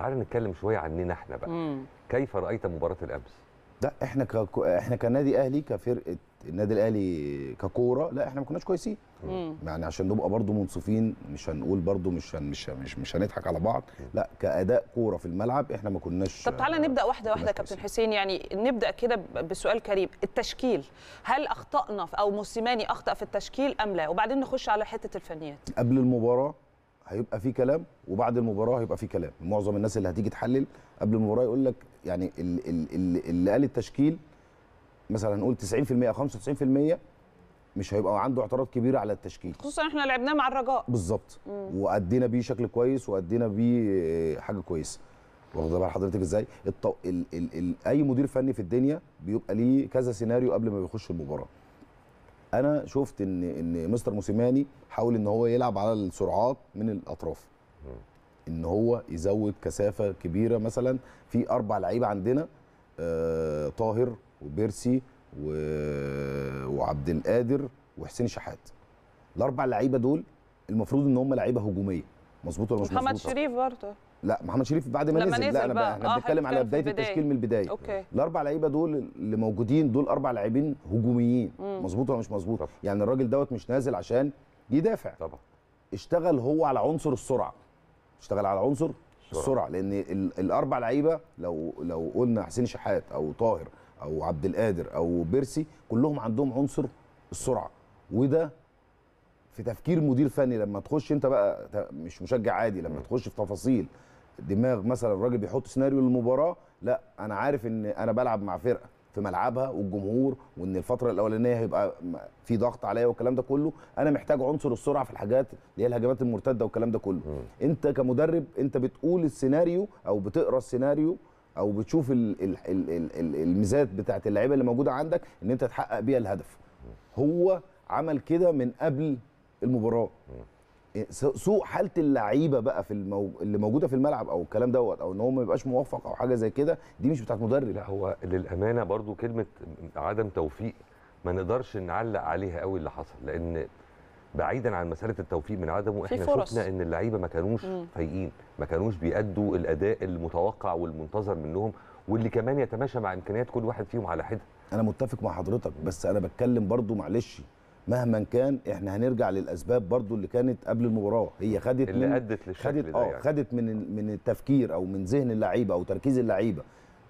تعال نتكلم شويه عننا احنا بقى مم. كيف رايت مباراه الامس لا احنا ك... احنا كنادي اهلي كفرقه النادي الاهلي ككوره لا احنا ما كناش كويسين يعني عشان نبقى برضو منصفين مش هنقول برضو مش هن... مش مش مش هنضحك على بعض لا كاداء كوره في الملعب احنا ما كناش طب تعالى نبدا واحده واحده كابتن حسين يعني نبدا كده بسؤال كريم التشكيل هل اخطانا او موسيماني اخطا في التشكيل ام لا وبعدين نخش على حته الفنيات قبل المباراه هيبقى في كلام وبعد المباراه هيبقى في كلام معظم الناس اللي هتيجي تحلل قبل المباراه يقول لك يعني اللي قال التشكيل مثلا نقول 90% او 95% مش هيبقى عنده اعتراض كبير على التشكيل خصوصا احنا لعبناه مع الرجاء بالظبط وادينا بيه شكل كويس وادينا بيه حاجه كويسه واخد بال حضرتك ازاي الط... ال... ال... ال... اي مدير فني في الدنيا بيبقى ليه كذا سيناريو قبل ما بيخش المباراه انا شفت ان ان مستر موسيماني حاول ان هو يلعب على السرعات من الاطراف ان هو يزود كثافه كبيره مثلا في اربع لعيبه عندنا آه، طاهر وبيرسي و... وعبد القادر وحسين شحات الاربع لعيبه دول المفروض ان هم لعيبه هجوميه مظبوط ولا مش مظبوط محمد شريف برضه لا محمد شريف بعد ما نزل, نزل لا انا بقى. احنا آه بنتكلم على بدايه التشكيل من البدايه أوكي. الاربع لعيبه دول اللي موجودين دول اربع لاعبين هجوميين مم. مظبوط ولا مش مظبوط يعني الراجل دوت مش نازل عشان يدافع طبعا اشتغل هو على عنصر السرعه اشتغل على عنصر السرعه, السرعة. لان الاربع لعيبه لو لو قلنا حسين شحات او طاهر او عبد القادر او بيرسي كلهم عندهم عنصر السرعه وده في تفكير مدير فني لما تخش انت بقى مش مشجع عادي لما تخش في تفاصيل دماغ مثلا الراجل بيحط سيناريو للمباراه لا انا عارف ان انا بلعب مع فرقه في ملعبها والجمهور وان الفتره الاولانيه هيبقى في ضغط عليا والكلام ده كله انا محتاج عنصر السرعه في الحاجات اللي هي الهجمات المرتده والكلام ده كله م. انت كمدرب انت بتقول السيناريو او بتقرا السيناريو او بتشوف الميزات بتاعه اللعيبه اللي موجوده عندك ان انت تحقق بيها الهدف هو عمل كده من قبل المباراه م. سوء حاله اللعيبه بقى في المو... اللي موجوده في الملعب او الكلام دوت او ان هو ما يبقاش موفق او حاجه زي كده دي مش بتاعت مدرب لا هو للامانه برضو كلمه عدم توفيق ما نقدرش نعلق عليها قوي اللي حصل لان بعيدا عن مساله التوفيق من عدمه احنا شفنا ان اللعيبه ما كانوش فايقين ما كانوش بيأدوا الاداء المتوقع والمنتظر منهم واللي كمان يتماشى مع امكانيات كل واحد فيهم على حده انا متفق مع حضرتك بس انا بتكلم برضو معلش مهما كان احنا هنرجع للاسباب برضو اللي كانت قبل المباراه هي خدت اللي من ادت للشكل خدت ده آه، يعني. خدت من من التفكير او من ذهن اللعيبه او تركيز اللعيبه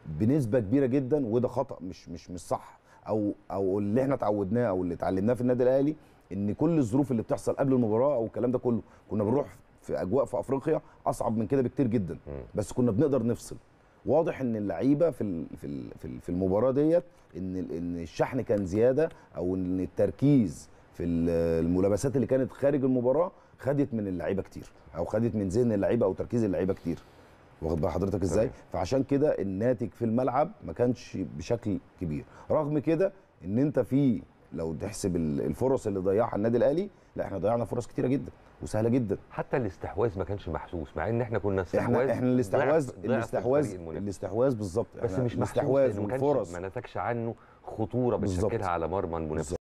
بنسبه كبيره جدا وده خطا مش مش مش صح او او اللي احنا اتعودناه او اللي اتعلمناه في النادي الاهلي ان كل الظروف اللي بتحصل قبل المباراه او الكلام ده كله كنا بنروح في اجواء في افريقيا اصعب من كده بكتير جدا بس كنا بنقدر نفصل واضح ان اللعيبه في في في المباراه ديت ان ان الشحن كان زياده او ان التركيز في الملابسات اللي كانت خارج المباراه خدت من اللعيبه كتير او خدت من ذهن اللعيبه او تركيز اللعيبه كتير واخد بال حضرتك ازاي فعشان كده الناتج في الملعب ما كانش بشكل كبير رغم كده ان انت في لو تحسب الفرص اللي ضيعها النادي الاهلي لا احنا ضيعنا فرص كتيره جدا وسهله جدا حتى الاستحواذ ما كانش محسوس مع ان احنا كنا استحواذ احنا, احنا الاستحواذ الاستحواذ الاستحواذ بالظبط بس مش محسوس الاستحواذ والفرص ما نتجش عنه خطوره بتشكلها على مرمى المنافس